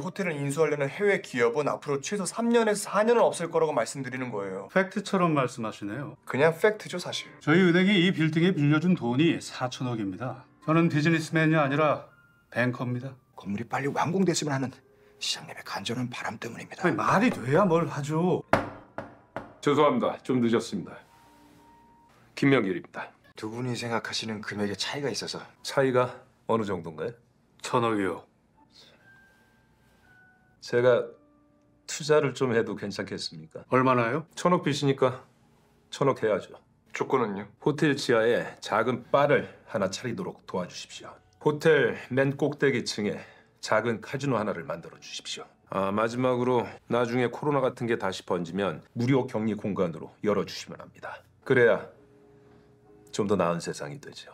호텔을 인수하려는 해외 기업은 앞으로 최소 3년에서 4년은 없을 거라고 말씀드리는 거예요. 팩트처럼 말씀하시네요. 그냥 팩트죠, 사실. 저희 은행이 이 빌딩에 빌려준 돈이 4천억입니다. 저는 비즈니스맨이 아니라 뱅커입니다. 건물이 빨리 완공됐으면 하는 시장님의 간절한 바람 때문입니다. 아니, 말이 돼야 뭘 하죠. 죄송합니다. 좀 늦었습니다. 김명길입니다. 두 분이 생각하시는 금액의 차이가 있어서 차이가 어느 정도인가요? 천억이요. 제가 투자를 좀 해도 괜찮겠습니까? 얼마나요? 천억 빚이니까 천억 해야죠. 조건은요? 호텔 지하에 작은 바를 하나 차리도록 도와주십시오. 호텔 맨 꼭대기 층에 작은 카지노 하나를 만들어 주십시오. 아, 마지막으로 나중에 코로나 같은 게 다시 번지면 무료 격리 공간으로 열어주시면 합니다. 그래야 좀 더 나은 세상이 되죠.